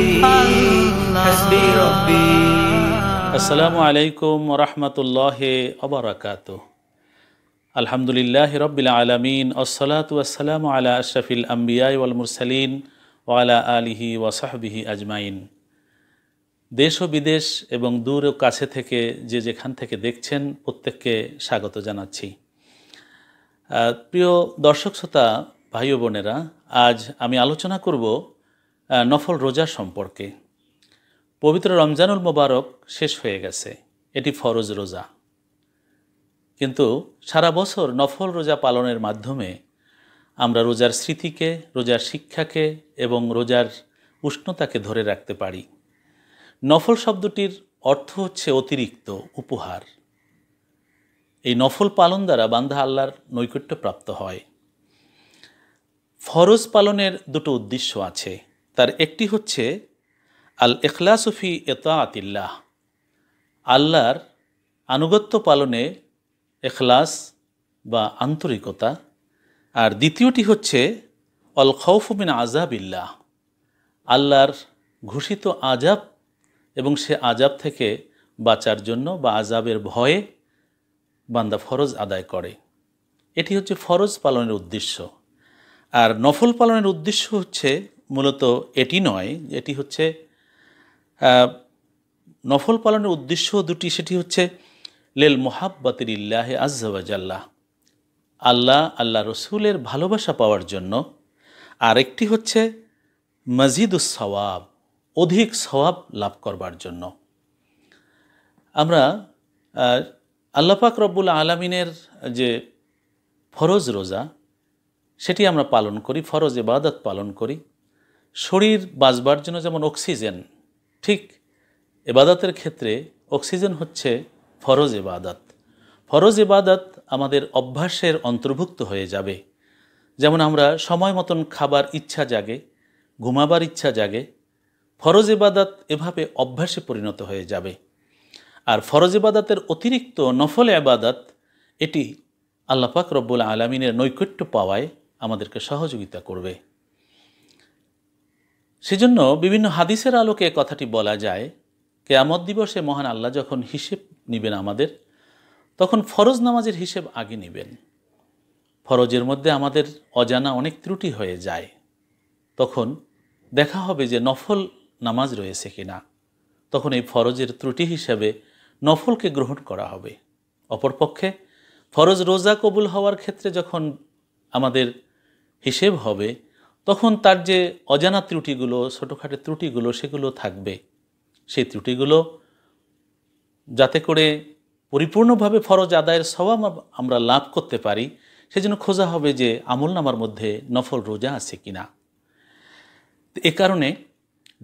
আসসালামু আলাইকুম রহমতুল্লাহ অবরাকাত আলহামদুলিল্লাহ রবিল আলমিন ওসলাতাম আলা আশরফিল আম্বিয়াই ওয়ালমুরসালিন ওয়ালা আলিহি ওয়াসাহবিহি আজমাইন দেশ ও বিদেশ এবং দূর ও কাছে থেকে যে যেখান থেকে দেখছেন প্রত্যেককে স্বাগত জানাচ্ছি প্রিয় দর্শক শ্রোতা ভাই বোনেরা আজ আমি আলোচনা করব নফল রোজা সম্পর্কে পবিত্র রমজানুল মোবারক শেষ হয়ে গেছে এটি ফরজ রোজা কিন্তু সারা বছর নফল রোজা পালনের মাধ্যমে আমরা রোজার স্মৃতিকে রোজার শিক্ষাকে এবং রোজার উষ্ণতাকে ধরে রাখতে পারি নফল শব্দটির অর্থ হচ্ছে অতিরিক্ত উপহার এই নফল পালন দ্বারা বান্ধা আল্লাহর নৈকট্য প্রাপ্ত হয় ফরজ পালনের দুটো উদ্দেশ্য আছে তার একটি হচ্ছে আল এখলাসফি আতিল্লাহ আল্লাহর আনুগত্য পালনে এখলাস বা আন্তরিকতা আর দ্বিতীয়টি হচ্ছে অল খৌফুমিন আজাবিল্লাহ আল্লাহর ঘোষিত আজাব এবং সে আজাব থেকে বাঁচার জন্য বা আজাবের ভয়ে বান্দা ফরজ আদায় করে এটি হচ্ছে ফরজ পালনের উদ্দেশ্য আর নফল পালনের উদ্দেশ্য হচ্ছে মূলত এটি নয় এটি হচ্ছে নফল পালনের উদ্দেশ্য দুটি সেটি হচ্ছে লেল মোহাব্বাতের ইল্লাহে আজ্জাল্লাহ আল্লাহ আল্লাহ রসুলের ভালোবাসা পাওয়ার জন্য আরেকটি হচ্ছে মজিদুস সওয়াব অধিক সওয়াব লাভ করবার জন্য আমরা আল্লাপাক রব্বুল আলমিনের যে ফরজ রোজা সেটি আমরা পালন করি ফরজ এবাদত পালন করি শরীর বাঁচবার জন্য যেমন অক্সিজেন ঠিক এবাদাতের ক্ষেত্রে অক্সিজেন হচ্ছে ফরজ এবাদাত ফরজ এবাদাত আমাদের অভ্যাসের অন্তর্ভুক্ত হয়ে যাবে যেমন আমরা সময় মতন খাবার ইচ্ছা জাগে ঘুমাবার ইচ্ছা জাগে ফরজ এবাদাত এভাবে অভ্যাসে পরিণত হয়ে যাবে আর ফরজ এবাদাতের অতিরিক্ত নফল এবাদাত এটি আল্লাপাক রব্বুল আলমিনের নৈকট্য পাওয়ায় আমাদেরকে সহযোগিতা করবে সেজন্য বিভিন্ন হাদিসের আলোকে কথাটি বলা যায় কেয়ামত দিবসে মহান আল্লাহ যখন হিসেব নিবেন আমাদের তখন ফরজ নামাজের হিসেব আগে নেবেন ফরজের মধ্যে আমাদের অজানা অনেক ত্রুটি হয়ে যায় তখন দেখা হবে যে নফল নামাজ রয়েছে কিনা তখন এই ফরজের ত্রুটি হিসেবে নফলকে গ্রহণ করা হবে অপরপক্ষে ফরজ রোজা কবুল হওয়ার ক্ষেত্রে যখন আমাদের হিসেব হবে তখন তার যে অজানা ত্রুটিগুলো ছোটোখাটো ত্রুটিগুলো সেগুলো থাকবে সেই ত্রুটিগুলো যাতে করে পরিপূর্ণভাবে ফরজ আদায়ের স্বভাব আমরা লাভ করতে পারি সেজন্য খোঁজা হবে যে আমল নামার মধ্যে নফল রোজা আছে কি না এ কারণে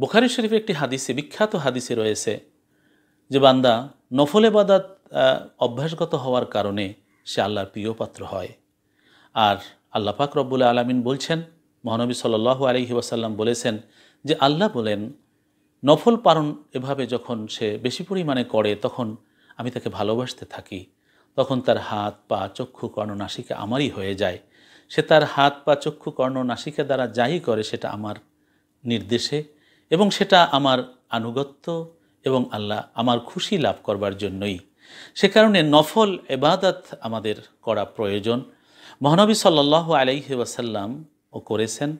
বোখারি শরীফে একটি হাদিসে বিখ্যাত হাদিসে রয়েছে যে বান্দা নফলে বাদাত অভ্যাসগত হওয়ার কারণে সে আল্লাহর প্রিয় পাত্র হয় আর আল্লাহ পাক রব্বুল আলমিন বলছেন মহানবী সাল্লাহ আলহি ওয়াসাল্লাম বলেছেন যে আল্লাহ বলেন নফল পালন এভাবে যখন সে বেশি পরিমাণে করে তখন আমি তাকে ভালোবাসতে থাকি তখন তার হাত পা চক্ষু কর্ণ নাসিকা আমারই হয়ে যায় সে তার হাত পা চক্ষু কর্ণ নাসিকা দ্বারা যাই করে সেটা আমার নির্দেশে এবং সেটা আমার আনুগত্য এবং আল্লাহ আমার খুশি লাভ করবার জন্যই সে কারণে নফল এবাদত আমাদের করা প্রয়োজন মহানবী সাল্লাহ আলাইহি ওয়াসাল্লাম ও করেছেন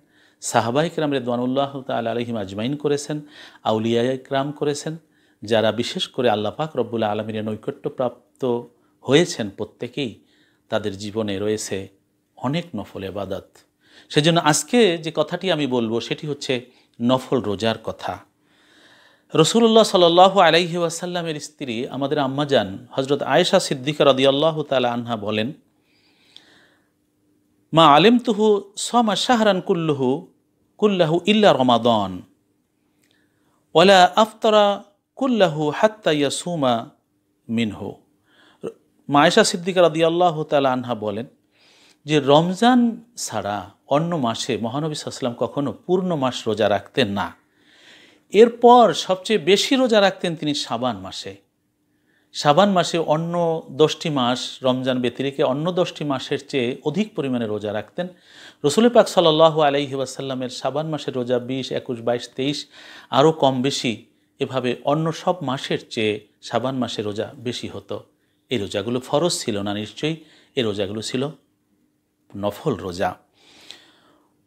সাহাবা ইকরাম রেদওয়ানুল্লাহ তাল আলহিম আজমাইন করেছেন আউলিয়া ইকরাম করেছেন যারা বিশেষ করে আল্লাপাক রব্বুল্লা আলমীর নৈকট্যপ্রাপ্ত হয়েছেন প্রত্যেকেই তাদের জীবনে রয়েছে অনেক নফল এবাদত সেজন্য আজকে যে কথাটি আমি বলবো সেটি হচ্ছে নফল রোজার কথা রসুল্লাহ সাল আলাইহি ওয়াসাল্লামের স্ত্রী আমাদের আম্মাজান হজরত আয়েশা সিদ্দিকা রদিয়াল্লাহ তালা আনহা বলেন মা আলেমতুহু সমা শাহরান কুল্লুহু কুল্লাহু ইল্লা রমাদন ওলা আফতরা কুল্লাহু হাত্তাইয়া সুমা মিনহু মায়েশা সিদ্দিকা রাদি আল্লাহ তালা আনহা বলেন যে রমজান ছাড়া অন্য মাসে মহানবী সাল্লাম কখনো পূর্ণ মাস রোজা রাখতেন না এরপর সবচেয়ে বেশি রোজা রাখতেন তিনি সাবান মাসে সাবান মাসে অন্য দশটি মাস রমজান ব্যতিরেকে অন্য দশটি মাসের চেয়ে অধিক পরিমাণে রোজা রাখতেন রসুল পাক সাল্লাহ আলাইহি ওয়াসাল্লামের সাবান মাসের রোজা বিশ একুশ বাইশ তেইশ আরও কম বেশি এভাবে অন্য সব মাসের চেয়ে সাবান মাসে রোজা বেশি হতো এই রোজাগুলো ফরজ ছিল না নিশ্চয়ই এই রোজাগুলো ছিল নফল রোজা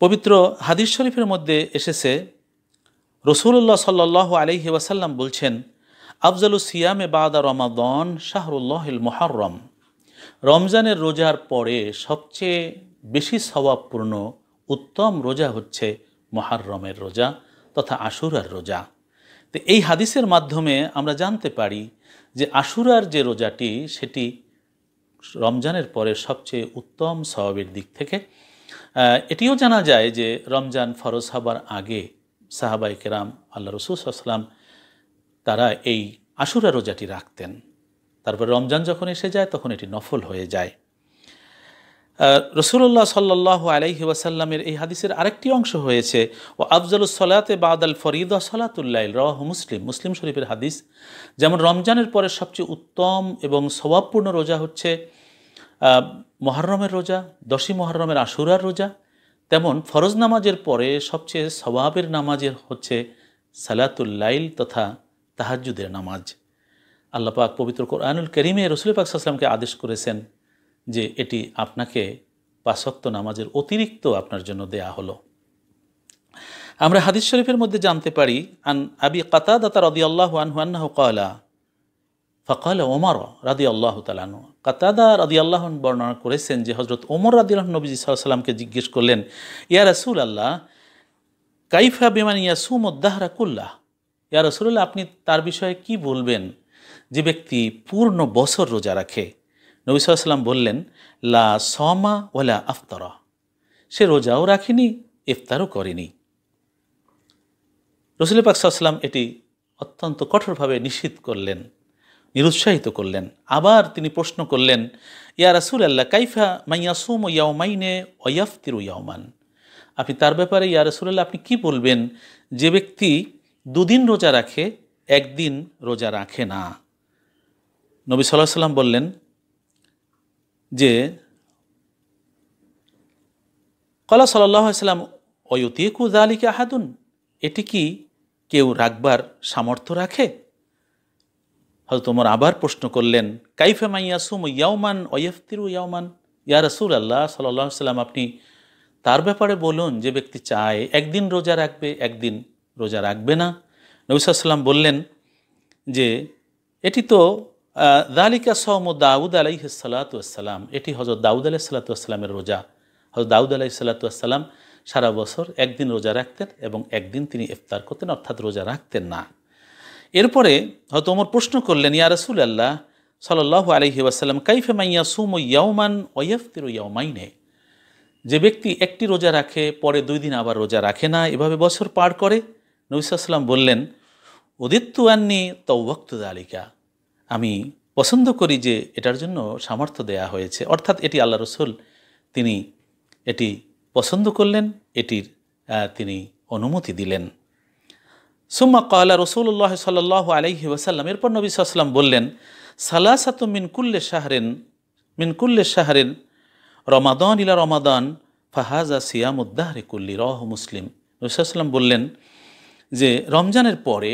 পবিত্র হাদিস শরীফের মধ্যে এসেছে রসুল্লাহ সাল্লাহ আলাইহি ওয়াসাল্লাম বলছেন আফজালু সিয়ামে বাদা রমাদন শাহরুল্লাহিল মোহরম রমজানের রোজার পরে সবচেয়ে বেশি স্বভাবপূর্ণ উত্তম রোজা হচ্ছে মহারমের রোজা তথা আশুরার রোজা তো এই হাদিসের মাধ্যমে আমরা জানতে পারি যে আশুরার যে রোজাটি সেটি রমজানের পরে সবচেয়ে উত্তম স্বভাবের দিক থেকে এটিও জানা যায় যে রমজান ফরজ হবার আগে সাহাবাইকেরাম আল্লাহ রসুল আসলাম তারা এই আশুরা রোজাটি রাখতেন তারপর রমজান যখন এসে যায় তখন এটি নফল হয়ে যায় রসুল্লাহ সাল্লাহ আলাইহি ওয়াসাল্লামের এই হাদিসের আরেকটি অংশ হয়েছে ও আফজল সলাতে বাদ আল ফরিদ সলাতুল্লাহ রহ মুসলিম মুসলিম শরীফের হাদিস যেমন রমজানের পরে সবচেয়ে উত্তম এবং স্বভাবপূর্ণ রোজা হচ্ছে মহরমের রোজা দশী মহরমের আশুরার রোজা তেমন ফরজ নামাজের পরে সবচেয়ে স্বভাবের নামাজের হচ্ছে সালাতুল্লাইল তথা তাহাজুদের নামাজ আল্লাহ পাক পবিত্র কোরআনুল করিমে রসুল পাক সাল্লামকে আদেশ করেছেন যে এটি আপনাকে পাশক্ত নামাজের অতিরিক্ত আপনার জন্য দেয়া হলো আমরা হাদিস শরীফের মধ্যে জানতে পারি আন আবি দাতা রদি আল্লাহ আনহুয়ান্না কয়লা ফকাল ওমর রাদি আল্লাহ তালানু কাতাদা রাদি আল্লাহ বর্ণনা করেছেন যে হজরত ওমর রাদি আল্লাহ নবীজি সাল্লামকে জিজ্ঞেস করলেন ইয়া রাসুল আল্লাহ কাইফা বিমান ইয়াসুম উদ্দাহরা কুল্লাহ ইয়া রসুল আপনি তার বিষয়ে কি বলবেন যে ব্যক্তি পূর্ণ বছর রোজা রাখে নবী সাল্লাম বললেন লা সমা ওলা আফতারা সে রোজাও রাখেনি ইফতারও করেনি রসুল পাক সাল্লাম এটি অত্যন্ত কঠোরভাবে নিষিদ্ধ করলেন নিরুৎসাহিত করলেন আবার তিনি প্রশ্ন করলেন ইয়া রাসুল আল্লাহ কাইফা মাইয়াসুম ইয়াউমাইনে ওয়াফতিরু ইয়াউমান আপনি তার ব্যাপারে ইয়া রসুল আপনি কি বলবেন যে ব্যক্তি দুদিন রোজা রাখে একদিন রোজা রাখে না নবী সাল্লাহ সাল্লাম বললেন যে কলা সাল্লাহ সাল্লাম অয়ুতিকু জালিকে আহাদুন এটি কি কেউ রাখবার সামর্থ্য রাখে হয়তো তোমার আবার প্রশ্ন করলেন কাইফে মাইয়াসুম ইয়াউমান অয়েফতিরু ইয়াউমান ইয়া রসুল আল্লাহ সাল্লাহ সাল্লাম আপনি তার ব্যাপারে বলুন যে ব্যক্তি চায় একদিন রোজা রাখবে একদিন রোজা রাখবে না নবিসাল্লাম বললেন যে এটি তো দালিকা সৌম দাউদ আলাইহ সালাতাম এটি হজরত দাউদ আলাহ সালাতামের রোজা হজরত দাউদ আলাহি সাল্লাতাম সারা বছর একদিন রোজা রাখতেন এবং একদিন তিনি ইফতার করতেন অর্থাৎ রোজা রাখতেন না এরপরে হয়তো ওমর প্রশ্ন করলেন ইয়া রসুল আল্লাহ সাল্লাহ আলহি আসাল্লাম কাইফে মাইয়া সুম ইয়াউমান ওয়াইফতির ইয়াউমাইনে যে ব্যক্তি একটি রোজা রাখে পরে দুই দিন আবার রোজা রাখে না এভাবে বছর পার করে নবিসাল্লাম বললেন উদিত্তু আননি তৌভক্ত দালিকা আমি পছন্দ করি যে এটার জন্য সামর্থ্য দেয়া হয়েছে অর্থাৎ এটি আল্লাহ রসুল তিনি এটি পছন্দ করলেন এটির তিনি অনুমতি দিলেন সুম্মা কয়লা রসুল্লাহ সাল আলহি ওয়াসাল্লাম এরপর নবী সাল্লাম বললেন সালাসাতু মিন মিনকুল্লে শাহরেন মিনকুল্লে শাহরেন রমাদান ইলা রমাদান ফাহাজা সিয়াম উদ্দাহরে কুল্লি রহ মুসলিম নবী সাল্লাম বললেন যে রমজানের পরে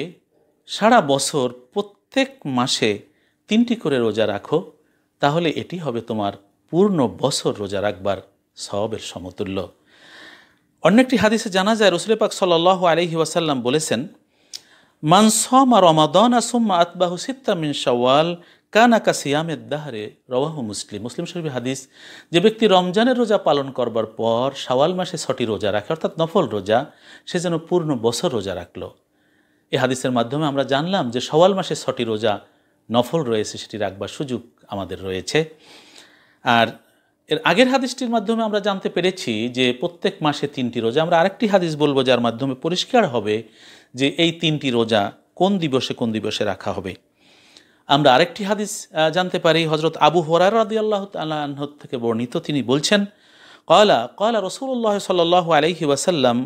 সারা বছর প্রত্যেক মাসে তিনটি করে রোজা রাখো তাহলে এটি হবে তোমার পূর্ণ বছর রোজা রাখবার সবের সমতুল্য অন্য একটি হাদিসে জানা যায় রসুল পাক সাল আলহি ওয়াসাল্লাম বলেছেন মানসম আর রমাদন আসুম্মা আতবাহু সিত্তামিন সওয়াল কানাকা সিয়ামের দাহারে রবাহ মুসলিম মুসলিম শরীফ হাদিস যে ব্যক্তি রমজানের রোজা পালন করবার পর শাওয়াল মাসে ছটি রোজা রাখে অর্থাৎ নফল রোজা সে যেন পূর্ণ বছর রোজা রাখল এ হাদিসের মাধ্যমে আমরা জানলাম যে সওয়াল মাসে ছটি রোজা নফল রয়েছে সেটি রাখবার সুযোগ আমাদের রয়েছে আর এর আগের হাদিসটির মাধ্যমে আমরা জানতে পেরেছি যে প্রত্যেক মাসে তিনটি রোজা আমরা আরেকটি হাদিস বলবো যার মাধ্যমে পরিষ্কার হবে যে এই তিনটি রোজা কোন দিবসে কোন দিবসে রাখা হবে আমরা আরেকটি হাদিস জানতে পারি হজরত আবু হরার রাদি আল্লাহ তাল্লাহ থেকে বর্ণিত তিনি বলছেন কয়লা কয়লা রসুল্লাহ সাল আলহি ওয়াসাল্লাম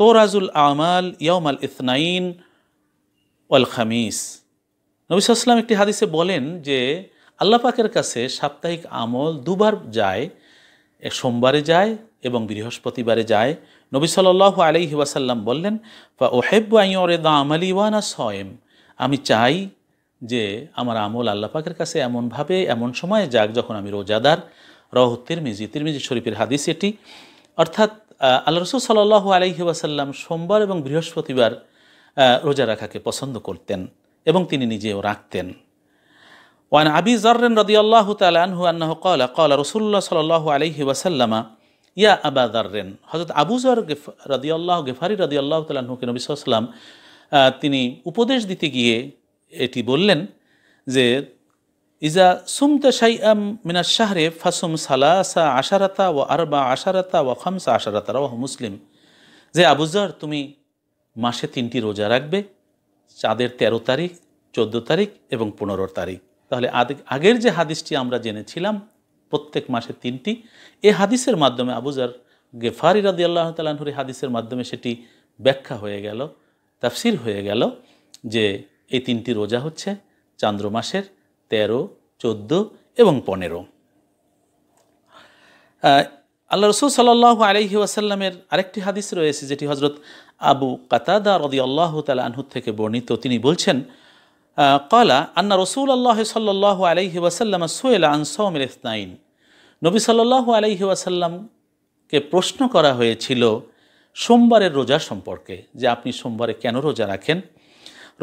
তোরাজুল আমাল আল ইসনাইন ওয়াল খামিস নবী সাল্লাম একটি হাদিসে বলেন যে আল্লাহ পাকের কাছে সাপ্তাহিক আমল দুবার যায় সোমবারে যায় এবং বৃহস্পতিবারে যায় নবী সাল্লাহ আলহি ওয়াসাল্লাম বললেন ওহেব ওহেব্বু আইয়রে দা আমালি ওয়ানা সয়েম আমি চাই যে আমার আমল আল্লাহ পাকের কাছে এমনভাবে এমন সময়ে যাক যখন আমি রোজাদার রহ তিরমিজি তিরমিজি শরীফের হাদিস এটি অর্থাৎ আল্লাহ রসুল সাল আলহি ওয়াসাল্লাম সোমবার এবং বৃহস্পতিবার রোজা রাখাকে পছন্দ করতেন এবং তিনি নিজেও রাখতেন ওয়ান আবি জর্রেন আল্লাহ তালাহু আল্লাহ কলা কলা রসুল্লাহ সাল আলহি ওয়াসাল্লামা ইয়া আবা দার্রেন হজরত জর রদি আল্লাহ গেফারি আল্লাহ তালাহুকে নবী সাল্লাম তিনি উপদেশ দিতে গিয়ে এটি বললেন যে ইজা সুমতা শাইয়াম মিনা শাহরে ফাসুম সালাসা আশারাতা ও আরবা আশারাতা ও খামসা আশারাতা রাহ মুসলিম যে আবুজার তুমি মাসে তিনটি রোজা রাখবে চাঁদের ১৩ তারিখ ১৪ তারিখ এবং পনেরো তারিখ তাহলে আগের যে হাদিসটি আমরা জেনেছিলাম প্রত্যেক মাসে তিনটি এ হাদিসের মাধ্যমে আবুজার গেফারি রাদি আল্লাহ তালাহুরি হাদিসের মাধ্যমে সেটি ব্যাখ্যা হয়ে গেল তাফসির হয়ে গেল যে এই তিনটি রোজা হচ্ছে চান্দ্র মাসের তেরো চোদ্দো এবং পনেরো আল্লাহ রসুল সাল্লাহ আলহি আসাল্লামের আরেকটি হাদিস রয়েছে যেটি হজরত আবু কাতাদা রদি আল্লাহ তালা আনহুর থেকে বর্ণিত তিনি বলছেন কলা আন্না রসুল আল্লাহ সাল্লাহ আলহি ওয়াসাল্লাম সোয়েলা আনসমের ইসনাইন নবী সাল্লাহ আলহি ওয়াসাল্লামকে প্রশ্ন করা হয়েছিল সোমবারের রোজা সম্পর্কে যে আপনি সোমবারে কেন রোজা রাখেন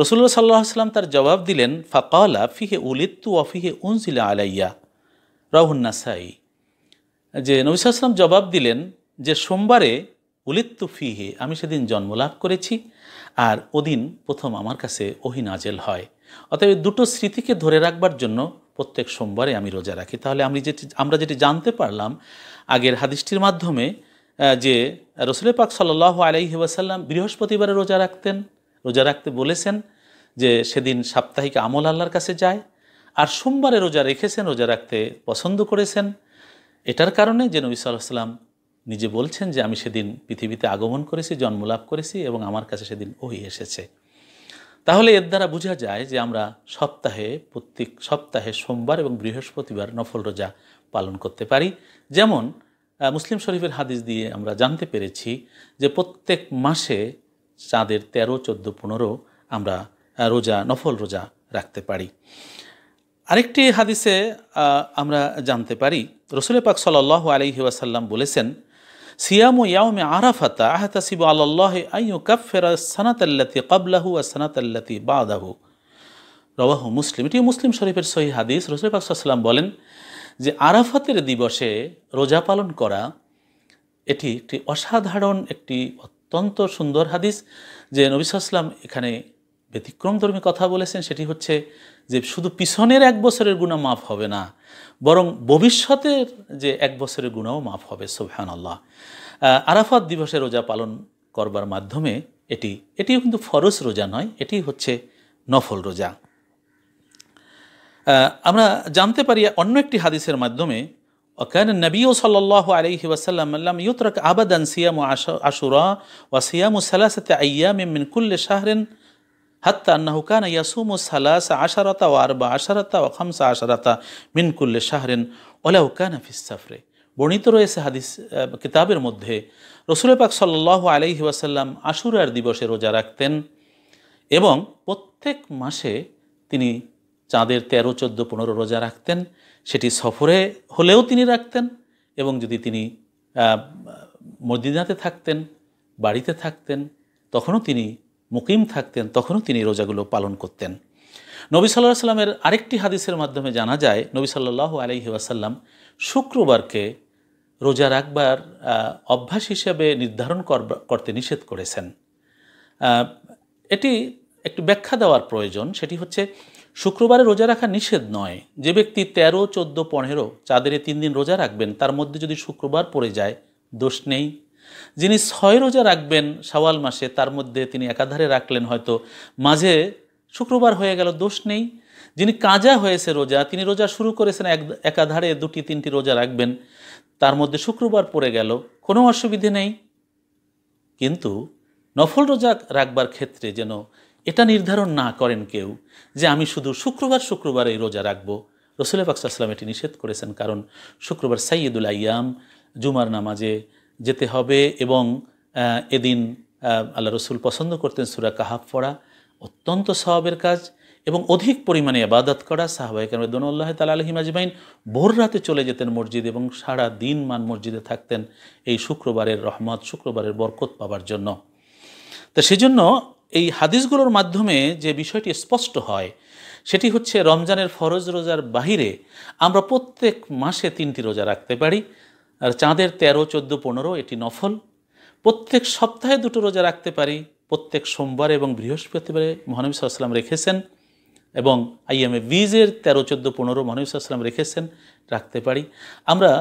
রসুল্লা সাল্লাহ তার জবাব দিলেন ফাকালা ফিহে উলিত্তু অফিহে উনসিলা আলাইয়া রাহুন্নাসাই যে নবিসাল্লাম জবাব দিলেন যে সোমবারে উলিত্তু ফিহে আমি সেদিন জন্ম লাভ করেছি আর ওদিন প্রথম আমার কাছে অহিনাজেল হয় অতএব দুটো স্মৃতিকে ধরে রাখবার জন্য প্রত্যেক সোমবারে আমি রোজা রাখি তাহলে আমি যেটি আমরা যেটি জানতে পারলাম আগের হাদিসটির মাধ্যমে যে রসুলের পাক সাল্লাহ আলাইহি ওয়াসাল্লাম বৃহস্পতিবারে রোজা রাখতেন রোজা রাখতে বলেছেন যে সেদিন সাপ্তাহিক আমল আল্লাহর কাছে যায় আর সোমবারে রোজা রেখেছেন রোজা রাখতে পছন্দ করেছেন এটার কারণে যে নবী সাল্লাম নিজে বলছেন যে আমি সেদিন পৃথিবীতে আগমন করেছি জন্মলাভ করেছি এবং আমার কাছে সেদিন ওই এসেছে তাহলে এর দ্বারা বোঝা যায় যে আমরা সপ্তাহে প্রত্যেক সপ্তাহে সোমবার এবং বৃহস্পতিবার নফল রোজা পালন করতে পারি যেমন মুসলিম শরীফের হাদিস দিয়ে আমরা জানতে পেরেছি যে প্রত্যেক মাসে চাঁদের ১৩ চোদ্দো পনেরো আমরা রোজা নফল রোজা রাখতে পারি আরেকটি হাদিসে আমরা জানতে পারি রসুল পাক সাল আলহি ওয়াসাল্লাম বলেছেন সিয়ামু ইয়াউমে আরাফাতা আহতাসিবু আল্লাহ আইয়ু কাফেরা আল্লাতি কাবলাহু আর আল্লাতি বাদাহু রবাহ মুসলিম এটি মুসলিম শরীফের সহি হাদিস রসুল পাক সাল্লাম বলেন যে আরাফাতের দিবসে রোজা পালন করা এটি একটি অসাধারণ একটি অত্যন্ত সুন্দর হাদিস যে নবিসাল্লাম এখানে ব্যতিক্রমধর্মী কথা বলেছেন সেটি হচ্ছে যে শুধু পিছনের এক বছরের গুণা মাফ হবে না বরং ভবিষ্যতের যে এক বছরের গুণাও মাফ হবে সোহান আল্লাহ আরাফাত দিবসে রোজা পালন করবার মাধ্যমে এটি এটিও কিন্তু ফরজ রোজা নয় এটি হচ্ছে নফল রোজা আমরা জানতে পারি অন্য একটি হাদিসের মাধ্যমে وكان النبي صلى الله عليه وسلم لم يترك أبدا صيام عاشوراء وصيام ثلاثة أيام من كل شهر حتى أنه كان يصوم ثلاث عشرة وأربع عشرة وخمس عشرة من كل شهر ولو كان في السفر বর্ণিত রয়েছে হাদিস কিতাবের মধ্যে রসুল পাক সাল্লাহ আলহি ওয়াসাল্লাম আশুরার দিবসে রোজা রাখতেন এবং প্রত্যেক মাসে তিনি চাঁদের তেরো চোদ্দো পনেরো রোজা রাখতেন সেটি সফরে হলেও তিনি রাখতেন এবং যদি তিনি মদিনাতে থাকতেন বাড়িতে থাকতেন তখনও তিনি মুকিম থাকতেন তখনও তিনি রোজাগুলো পালন করতেন নবী সাল্লাহ সাল্লামের আরেকটি হাদিসের মাধ্যমে জানা যায় নবী সাল্লাহ আলহি ওয়াসাল্লাম শুক্রবারকে রোজা রাখবার অভ্যাস হিসেবে নির্ধারণ করতে নিষেধ করেছেন এটি একটু ব্যাখ্যা দেওয়ার প্রয়োজন সেটি হচ্ছে শুক্রবারে রোজা রাখা নিষেধ নয় যে ব্যক্তি তেরো চোদ্দো পনেরো চাঁদের তিন দিন রোজা রাখবেন তার মধ্যে যদি শুক্রবার পড়ে যায় দোষ নেই যিনি ছয় রোজা রাখবেন সাওয়াল মাসে তার মধ্যে তিনি একাধারে রাখলেন হয়তো মাঝে শুক্রবার হয়ে গেল দোষ নেই যিনি কাজা হয়েছে রোজা তিনি রোজা শুরু করেছেন এক একাধারে দুটি তিনটি রোজা রাখবেন তার মধ্যে শুক্রবার পড়ে গেল কোনো অসুবিধে নেই কিন্তু নফল রোজা রাখবার ক্ষেত্রে যেন এটা নির্ধারণ না করেন কেউ যে আমি শুধু শুক্রবার শুক্রবার এই রোজা রাখবো রসুল পাকসাল্লাম এটি নিষেধ করেছেন কারণ শুক্রবার সাইয়দুল আয়াম জুমার নামাজে যেতে হবে এবং এদিন আল্লাহ রসুল পছন্দ করতেন সুরা কাহাব পড়া অত্যন্ত স্বভাবের কাজ এবং অধিক পরিমাণে আবাদত করা সাহাবাহিকের আল্লাহ তাল আলহিম আজমাইন ভোর রাতে চলে যেতেন মসজিদ এবং সারা দিন মান মসজিদে থাকতেন এই শুক্রবারের রহমত শুক্রবারের বরকত পাবার জন্য তো সেজন্য এই হাদিসগুলোর মাধ্যমে যে বিষয়টি স্পষ্ট হয় সেটি হচ্ছে রমজানের ফরজ রোজার বাহিরে আমরা প্রত্যেক মাসে তিনটি রোজা রাখতে পারি আর চাঁদের তেরো চোদ্দো পনেরো এটি নফল প্রত্যেক সপ্তাহে দুটো রোজা রাখতে পারি প্রত্যেক সোমবার এবং বৃহস্পতিবারে মহানবী সাল্লাম রেখেছেন এবং আইএমএ বিজের তেরো চোদ্দো পনেরো মহানবী সাল্লাম রেখেছেন রাখতে পারি আমরা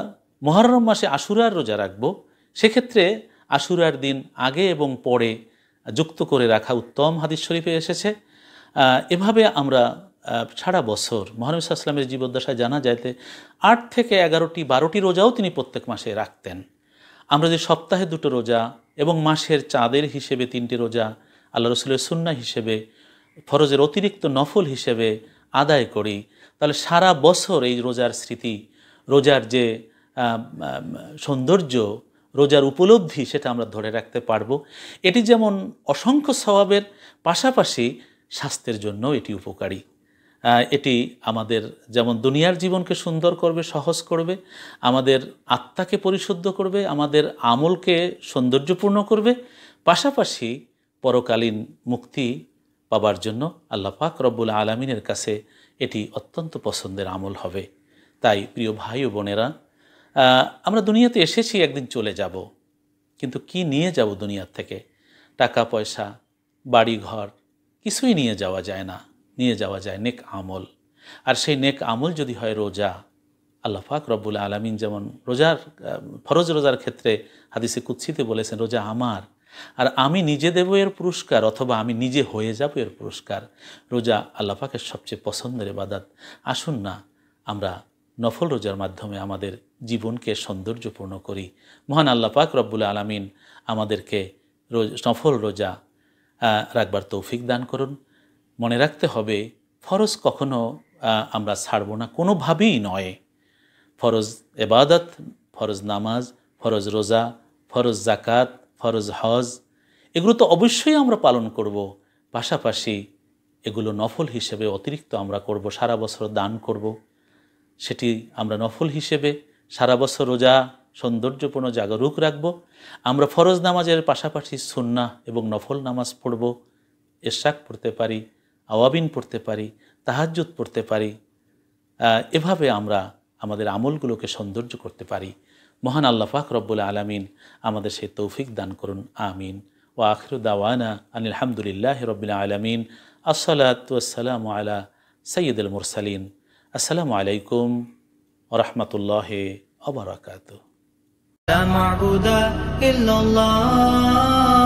মহরম মাসে আশুরার রোজা রাখব সেক্ষেত্রে আশুরার দিন আগে এবং পরে যুক্ত করে রাখা উত্তম হাদিস শরীফে এসেছে এভাবে আমরা সারা বছর মহানবী ইসলামের জীবদ্দশায় জানা যাইতে আট থেকে এগারোটি বারোটি রোজাও তিনি প্রত্যেক মাসে রাখতেন আমরা যে সপ্তাহে দুটো রোজা এবং মাসের চাঁদের হিসেবে তিনটি রোজা আল্লাহ রসুলের সুন্না হিসেবে ফরজের অতিরিক্ত নফল হিসেবে আদায় করি তাহলে সারা বছর এই রোজার স্মৃতি রোজার যে সৌন্দর্য রোজার উপলব্ধি সেটা আমরা ধরে রাখতে পারবো এটি যেমন অসংখ্য স্বভাবের পাশাপাশি স্বাস্থ্যের জন্য এটি উপকারী এটি আমাদের যেমন দুনিয়ার জীবনকে সুন্দর করবে সহজ করবে আমাদের আত্মাকে পরিশুদ্ধ করবে আমাদের আমলকে সৌন্দর্যপূর্ণ করবে পাশাপাশি পরকালীন মুক্তি পাবার জন্য আল্লাহ পাক রব্বুল আলমিনের কাছে এটি অত্যন্ত পছন্দের আমল হবে তাই প্রিয় ভাই ও বোনেরা আমরা দুনিয়াতে এসেছি একদিন চলে যাব কিন্তু কি নিয়ে যাব দুনিয়ার থেকে টাকা পয়সা বাড়ি ঘর কিছুই নিয়ে যাওয়া যায় না নিয়ে যাওয়া যায় নেক আমল আর সেই নেক আমল যদি হয় রোজা আল্লাহাক রব্বুল আলমিন যেমন রোজার ফরজ রোজার ক্ষেত্রে হাদিসে কুৎসিতে বলেছেন রোজা আমার আর আমি নিজে দেব এর পুরস্কার অথবা আমি নিজে হয়ে যাব এর পুরস্কার রোজা আল্লাহাকের সবচেয়ে পছন্দের এবাদাত আসুন না আমরা নফল রোজার মাধ্যমে আমাদের জীবনকে সৌন্দর্যপূর্ণ করি মহান আল্লাহ পাক রব্বুল আলমিন আমাদেরকে রোজ সফল রোজা রাখবার তৌফিক দান করুন মনে রাখতে হবে ফরজ কখনো আমরা ছাড়ব না কোনোভাবেই নয় ফরজ এবাদত ফরজ নামাজ ফরজ রোজা ফরজ জাকাত ফরজ হজ এগুলো তো অবশ্যই আমরা পালন করব পাশাপাশি এগুলো নফল হিসেবে অতিরিক্ত আমরা করব সারা বছর দান করব সেটি আমরা নফল হিসেবে সারা বছর রোজা সৌন্দর্যপূর্ণ জাগরুক রাখব আমরা ফরজ নামাজের পাশাপাশি সুন্না এবং নফল নামাজ পড়ব এরশাক পড়তে পারি আওয়াবিন পড়তে পারি তাহাজুত পড়তে পারি এভাবে আমরা আমাদের আমলগুলোকে সৌন্দর্য করতে পারি মহান আল্লাহ ফাক রব্বুল আলমিন আমাদের সেই তৌফিক দান করুন আমিন ও আখির দাওয়ানা আলহামদুলিল্লাহ রবিল আলমিন আসসালাত আলা সৈয়দুল মুরসালিন আসসালামু আলাইকুম ورحمة الله وبركاته لا معبود إلا الله